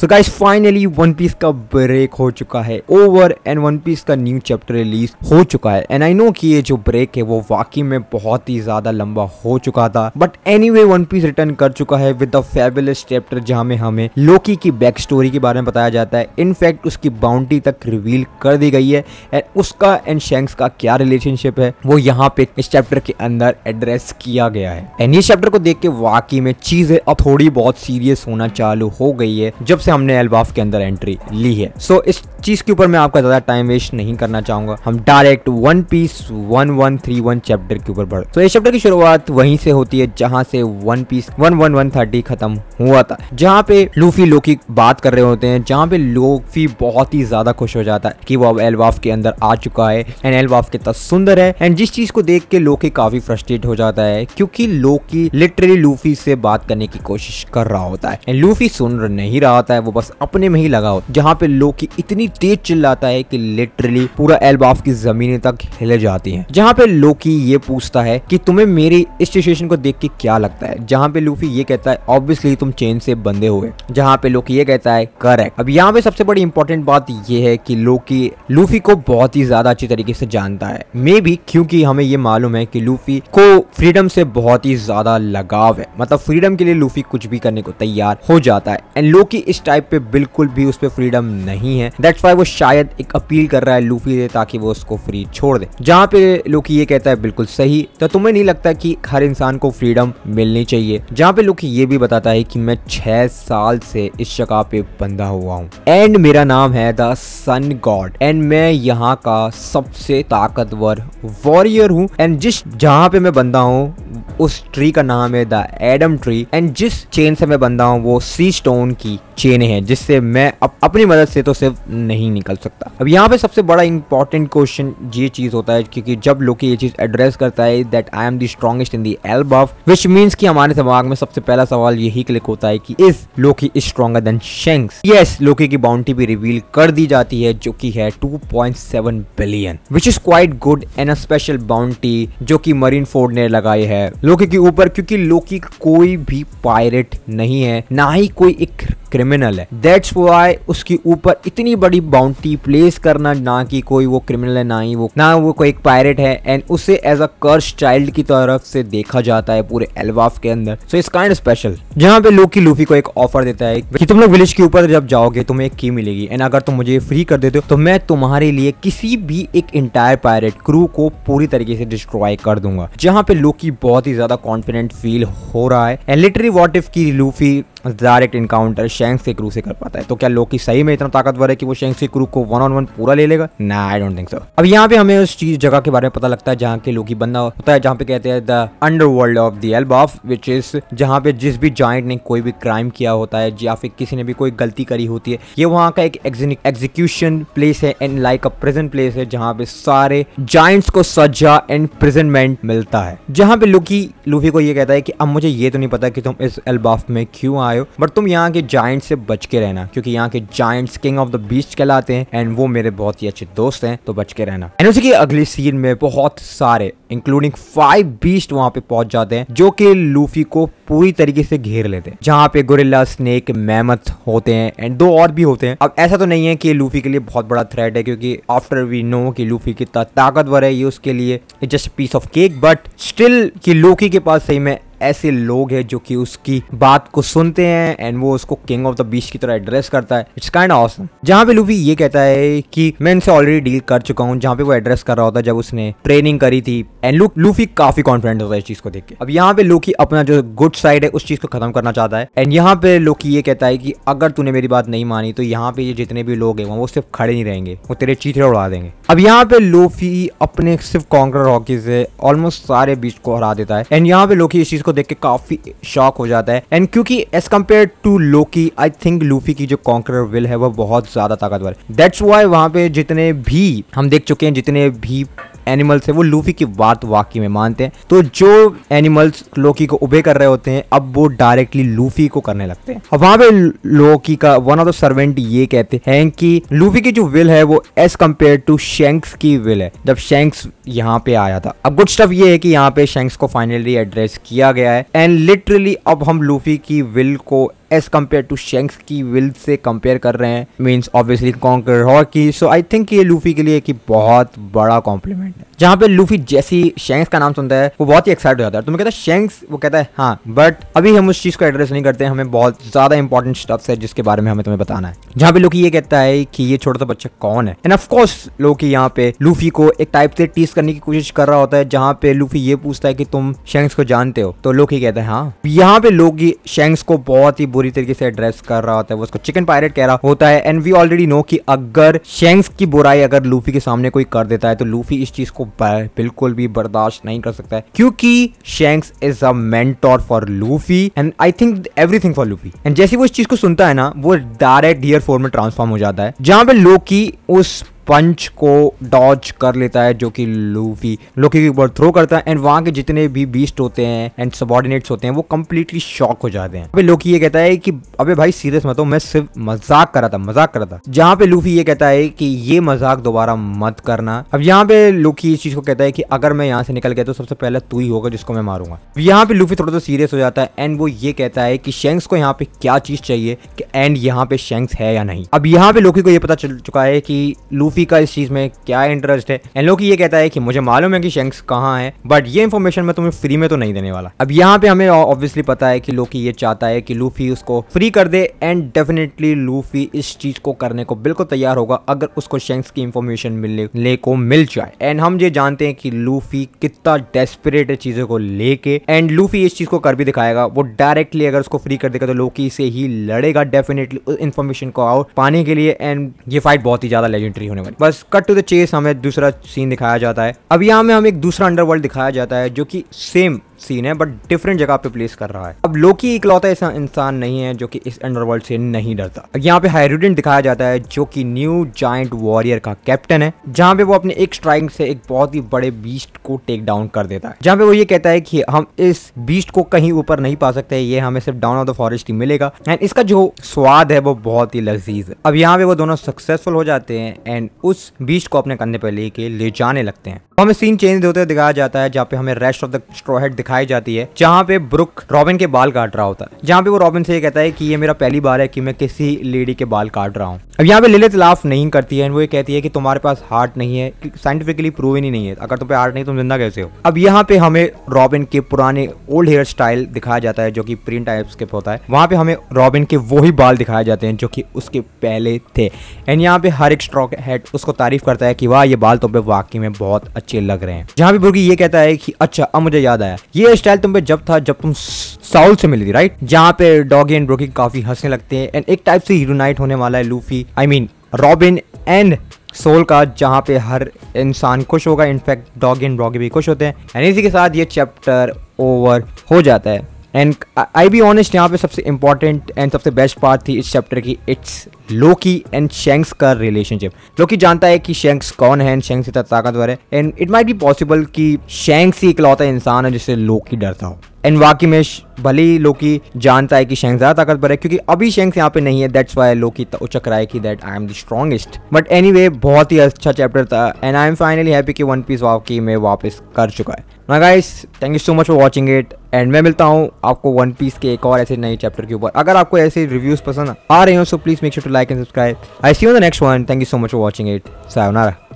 सो guys finally One Piece का break हो चुका है ओवर एंड वन पीस का न्यू चैप्टर रिलीज हो चुका है एंड आई नो कि ये जो ब्रेक है वो वाकई में बहुत ही ज्यादा लंबा हो चुका था but anyway One Piece return कर चुका है विद द फेबुलस चैप्टर जहां में हमें लोकी की बैक स्टोरी के बारे में बताया जाता है इनफैक्ट उसकी बाउंड्री तक रिवील कर दी गई है एंड उसका एंड शेंक्स का क्या रिलेशनशिप है वो यहाँ पे इस चैप्टर के अंदर एड्रेस किया गया है एंड ये चैप्टर को देख के वाकई में चीजें अब थोड़ी बहुत सीरियस होना चालू हो गई है जब से हमने एलबाफ के अंदर एंट्री ली है सो so, इस चीज़ के ऊपर मैं आपका ज़्यादा टाइम वेस्ट नहीं करना चाहूंगा हम direct One Piece one one three one chapter के ऊपर बढ़ तो इस चैप्टर की शुरुआत वहीं से होती है जहाँ से One Piece one one one thirty खत्म हुआ था जहाँ पे लूफी लोकी बात कर रहे होते हैं जहाँ पे लोफी बहुत ही ज़्यादा खुश हो जाता है कि वो अब एलवाफ के अंदर आ चुका है एंड एलवाफ कितना सुंदर है एंड जिस चीज़ को देख के लोकी काफ़ी फ्रस्ट्रेट हो जाता है क्योंकि लोकी लिटरली लूफी से बात करने की कोशिश कर रहा होता है एंड लूफी सुन नहीं रहा होता है वो बस अपने में ही लगा होता है जहाँ पे लोकी इतनी इतनी तेज चिल्लाता है कि लिटरली पूरा एल्बाफ की जमीन तक हिल जाती है जहाँ पे लोकी ये पूछता है कि तुम्हें मेरी इस सिचुएशन को देख के क्या लगता है जहाँ पे लूफी ये कहता है ऑब्वियसली तुम चेन से बंधे हुए जहाँ पे लोकी ये कहता है करेक्ट अब यहाँ पे सबसे बड़ी इंपॉर्टेंट बात ये है कि लोकी लूफी को बहुत ही ज्यादा अच्छी तरीके से जानता है मे भी क्योंकि हमें ये मालूम है कि लूफी को फ्रीडम से बहुत ही ज्यादा लगाव है मतलब फ्रीडम के लिए लूफी कुछ भी करने को तैयार हो जाता है एंड लोकी इस टाइप पे बिल्कुल भी उस पर फ्रीडम नहीं है दैट दैट्स वाई वो शायद एक अपील कर रहा है लूफी से ताकि वो उसको फ्री छोड़ दे जहाँ पे लुकी ये कहता है बिल्कुल सही तो तुम्हें नहीं लगता कि हर इंसान को फ्रीडम मिलनी चाहिए जहाँ पे लुकी ये भी बताता है कि मैं छह साल से इस जगह पे बंधा हुआ हूँ एंड मेरा नाम है द सन गॉड एंड मैं यहाँ का सबसे ताकतवर वॉरियर हूँ एंड जिस जहाँ पे मैं बंधा हूँ उस ट्री का नाम है द एडम ट्री एंड जिस चेन से मैं बंधा हूँ वो सी स्टोन की चेन है जिससे मैं अप, अपनी मदद से तो सिर्फ नहीं निकल सकता अब यहाँ पे सबसे बड़ा इंपॉर्टेंट क्वेश्चन ये चीज होता है क्योंकि जब लोग ये चीज एड्रेस करता है that I am the strongest in the Elbaf which means की हमारे दिमाग में सबसे पहला सवाल यही क्लिक होता है की इस Loki is stronger than Shanks yes Loki की बाउंड्री भी रिवील कर दी जाती है जो की है two billion which is quite good and a special boundary जो की मरीन फोर्ड ने लगाई है लोकी के ऊपर क्योंकि लोकी कोई भी पायरेट नहीं है ना ही कोई एक क्रिमिनल है दैट्स वाई उसके ऊपर इतनी बड़ी बाउंड्री प्लेस करना ना कि कोई वो क्रिमिनल है ना ही वो ना वो कोई एक पायरेट है एंड उसे एज अ कर्स चाइल्ड की तरफ से देखा जाता है पूरे एलवाफ के अंदर सो इस काइंड स्पेशल जहाँ पे लोकी लूफी को एक ऑफर देता है कि तुम लोग विलेज के ऊपर जब जाओगे तुम्हें एक की मिलेगी एंड अगर तुम मुझे फ्री कर देते हो तो मैं तुम्हारे लिए किसी भी एक इंटायर पायरेट क्रू को पूरी तरीके से डिस्ट्रॉय कर दूंगा जहाँ पे लोकी बहुत ही ज्यादा कॉन्फिडेंट फील हो रहा है एंड लिटरी वॉट इफ की लूफी डायरेक्ट इनकाउंटर शेंक्स के क्रू से कर पाता है तो क्या लोकी सही में इतना ताकतवर है कि वो शेंक्स के क्रू को वन ऑन वन पूरा ले लेगा ना आई डोंट थिंक सो अब यहाँ पे हमें उस चीज जगह के बारे में पता लगता है जहाँ के लोकी बंदा होता है जहाँ पे कहते हैं the underworld of the Elbaf which is जहाँ पे जिस भी जॉइंट ने कोई भी क्राइम किया होता है या फिर किसी ने भी कोई गलती करी होती है ये वहाँ का एक एग्जीक्यूशन प्लेस है and like a prison place है जहाँ पे सारे जॉइंट्स को सजा एंड प्रेजेंटमेंट मिलता है जहाँ पे लुकी लूफी को ये कहता है कि अब मुझे ये तो नहीं पता कि तुम इस एल्बाफ में क्यों आ आए हो बट तुम यहाँ के जॉइंट से बच के रहना क्योंकि यहाँ के giants king of the beach कहलाते हैं एंड वो मेरे बहुत ही अच्छे दोस्त हैं तो बच के रहना एंड उसी के अगली सीन में बहुत सारे इंक्लूडिंग फाइव बीस्ट वहां पे पहुंच जाते हैं जो कि लूफी को पूरी तरीके से घेर लेते हैं जहाँ पे गोरिल्ला स्नेक मैमथ होते हैं एंड दो और भी होते हैं अब ऐसा तो नहीं है कि लूफी के लिए बहुत बड़ा थ्रेट है क्योंकि आफ्टर वी नो कि लूफी कितना ताकतवर है ये उसके लिए just piece of cake but still कि लोकी के पास सही में ऐसे लोग हैं जो कि उसकी बात को सुनते हैं एंड वो उसको किंग ऑफ द बीच की तरह एड्रेस करता है इट्स काइंड ऑसम जहाँ पे लूफी ये कहता है कि मैं इनसे ऑलरेडी डील कर चुका हूँ जहाँ पे वो एड्रेस कर रहा होता जब उसने ट्रेनिंग करी थी एंड लुक लूफी काफी कॉन्फिडेंट होता है इस चीज को देख के अब यहाँ पे लोकी अपना जो गुड साइड है उस चीज को खत्म करना चाहता है एंड यहाँ पे लोकी ये कहता है कि अगर तूने मेरी बात नहीं मानी तो यहाँ पे ये जितने भी लोग हैं वो सिर्फ खड़े नहीं रहेंगे वो तेरे चीतरे उड़ा देंगे अब यहाँ पे लोफी अपने सिर्फ कॉन्कर हॉकी से ऑलमोस्ट सारे बीच को हरा देता है एंड यहाँ पे लोकी इस चीज को को देख के काफी शॉक हो जाता है एंड क्योंकि as compared to Loki I think Luffy की जो कॉन्करर विल है वो बहुत ज्यादा ताकतवर है दैट्स वाई वहां पे जितने भी हम देख चुके हैं जितने भी एनिमल्स है वो लूफी की बात वाकई में मानते हैं तो जो एनिमल्स लोकी को उबे कर रहे होते हैं अब वो डायरेक्टली लूफी को करने लगते हैं अब वहां पे लोकी का वन ऑफ द सर्वेंट ये कहते हैं कि लूफी की जो विल है वो एज कम्पेयर टू शेंक्स की विल है जब शेंक्स यहाँ पे आया था अब गुड स्टफ ये है कि यहाँ पे शेंक्स को फाइनली एड्रेस किया गया है एंड लिटरली अब हम लूफी की विल को एज कम्पेयर टू शेंक्स की विल से कंपेयर कर रहे हैं means obviously conqueror haki so I think ये लूफी के लिए एक बहुत बड़ा कॉम्प्लीमेंट है जहाँ पे लूफी जैसी शेंक्स का नाम सुनता है वो बहुत ही एक्साइट हो जाता है तुम्हें तो कहता है शेंक्स वो कहता है हाँ बट अभी हम उस चीज को एड्रेस नहीं करते हमें बहुत ज्यादा इंपॉर्टेंट स्टफ्स है जिसके बारे में हमें तुम्हें बताना है जहाँ पे लोकी ये कहता है कि ये छोटा सा बच्चा कौन है एंड ऑफकोर्स लोकी यहाँ पे लूफी को एक टाइप से टीस करने की कोशिश कर रहा होता है जहाँ पे लूफी ये पूछता है कि तुम शेंक्स को जानते हो तो लोकी कहता है हाँ यहाँ पे लोकी शेंक्स को बहुत ही बुरी तरीके से एड्रेस कर रहा होता है वो उसको चिकन पायरेट कह रहा होता है एंड वी ऑलरेडी नो कि अगर शेंक्स की बुराई अगर लूफी के सामने कोई कर देता है तो लूफी इस चीज को बिल्कुल भी बर्दाश्त नहीं कर सकता है क्योंकि Shanks is a mentor for Luffy and I think everything for Luffy and जैसे वो इस चीज को सुनता है ना वो डायरेक्ट डियर फोर में ट्रांसफॉर्म हो जाता है जहां पे लोकी उस पंच को डॉज कर लेता है जो कि लूफी लोकी के ऊपर थ्रो करता है एंड वहां के जितने भी बीस्ट होते हैं एंड सबॉर्डिनेट्स होते हैं वो कम्प्लीटली शॉक हो जाते हैं अभी लोकी ये कहता है कि अबे भाई सीरियस मत हो मैं सिर्फ मजाक करा था मजाक कर रहा था जहाँ पे लूफी ये कहता है कि ये मजाक दोबारा मत करना अब यहाँ पे लोकी इस चीज को कहता है कि अगर मैं यहाँ से निकल गया तो सबसे पहले तू ही होगा जिसको मैं मारूंगा यहाँ पे लूफी थोड़ा सा सीरियस हो जाता है एंड वो ये कहता है कि शेंक्स को यहाँ पे क्या चीज चाहिए कि एंड यहाँ पे शेंक्स है या नहीं अब यहाँ पे लोकी को ये पता चल चुका है कि लूफी कोफी का इस चीज में क्या इंटरेस्ट है एंड लोकी ये कहता है कि मुझे मालूम है कि शेंक्स कहाँ है बट ये इन्फॉर्मेशन मैं तुम्हें फ्री में तो नहीं देने वाला अब यहाँ पे हमें ऑब्वियसली पता है कि लोकी ये चाहता है कि लूफी उसको फ्री कर दे एंड डेफिनेटली लूफी इस चीज को करने को बिल्कुल तैयार होगा अगर उसको शेंक्स की इन्फॉर्मेशन मिलने को मिल जाए एंड हम ये जानते हैं कि लूफी कितना डेस्परेट है चीजों को लेके एंड लूफी इस चीज को कर भी दिखाएगा वो डायरेक्टली अगर उसको फ्री कर देगा तो लोकी से ही लड़ेगा डेफिनेटली इन्फॉर्मेशन को आउट पाने के लिए एंड ये फाइट बहुत ही ज्यादा लेजेंडरी होने वाली बस कट टू द चेस हमें दूसरा सीन दिखाया जाता है अब यहाँ में हमें एक दूसरा अंडरवर्ल्ड दिखाया जाता है जो कि सेम सीन है बट डिफरेंट जगह पे प्लेस कर रहा है अब लोकी इकलौता ऐसा इंसान नहीं है जो कि इस अंडरवर्ल्ड से नहीं डरता यहाँ पे हाइड्रोडेंट दिखाया जाता है जो कि न्यू जाइंट वॉरियर का कैप्टन है जहाँ पे वो अपने एक स्ट्राइक से एक बहुत ही बड़े बीस्ट को टेक डाउन कर देता है जहाँ पे वो ये कहता है की हम इस बीस्ट को कहीं ऊपर नहीं पा सकते ये हमें सिर्फ डाउन ऑफ द फॉरेस्ट ही मिलेगा एंड इसका जो स्वाद है वो बहुत ही लजीज है अब यहाँ पे वो दोनों सक्सेसफुल हो जाते हैं एंड उस बीस्ट को अपने कंधे पर लेके ले जाने लगते हैं हमें सीन चेंज होते दिखाया जाता है जहाँ पे हमें रेस्ट ऑफ द स्ट्रोहेड दिखाई जाती है जहाँ पे ब्रुक रॉबिन के बाल काट रहा होता है जहाँ पे वो रॉबिन से ये कहता है कि ये मेरा पहली बार है कि मैं किसी लेडी के बाल काट रहा हूँ अब यहाँ पे लिलित लाफ नहीं करती है वो ये कहती है कि तुम्हारे पास हार्ट नहीं है साइंटिफिकली प्रूव ही नहीं है अगर तुम्हें हार्ट नहीं तुम जिंदा कैसे हो अब यहाँ पे हमें रॉबिन के पुराने ओल्ड हेयर स्टाइल दिखाया जाता है जो की प्रिंट टाइप के होता है वहाँ पे हमें रॉबिन के वही बाल दिखाए जाते हैं जो कि उसके पहले थे एंड यहाँ पे हर एक स्ट्रॉक हेड उसको तारीफ करता है कि वाह ये बाल तुम वाकई में बहुत अच्छा अच्छे लग रहे हैं जहां भी बुर्गी ये कहता है कि अच्छा अब मुझे याद आया ये स्टाइल तुम पे जब था जब तुम साउल से मिली थी राइट जहाँ पे डॉगी एंड ब्रोकी काफी हंसने लगते हैं एंड एक टाइप से यूनाइट होने वाला है Luffy I mean Robin and Saul का जहाँ पे हर इंसान खुश होगा इनफैक्ट डॉग एंड ब्रॉगी भी खुश होते हैं एंड इसी के साथ ये चैप्टर ओवर हो जाता है एंड आई बी ऑनेस्ट यहाँ पे सबसे इंपॉर्टेंट एंड सबसे बेस्ट पार्ट थी इस चैप्टर की इट्स लोकी एंड शेंक्स का रिलेशनशिप लोकी जानता है कि शेंक्स कौन है एंड शेंक्स इतना ताकतवर है and it might be possible कि शेंक्स ही इकलौता इंसान है जिससे लोकी डरता हो एंड वाकई में भले ही लोकी जानता है कि शेंक्स ज्यादा ताकतवर है क्योंकि अभी शेंक्स यहाँ पे नहीं है दैट्स वाई लोकी उचक रहा है कि that I am the strongest but anyway बहुत ही अच्छा चैप्टर था and I am finally happy कि वन पीस वाकई में वापस कर चुका है ना guys thank you so much for watching it and मैं मिलता हूँ आपको वन पीस के एक और ऐसे नए चैप्टर के ऊपर अगर आपको ऐसे रिव्यूज पसंद आ रहे हो so please make sure to like and subscribe I see you the next one thank you so much for watching it sayonara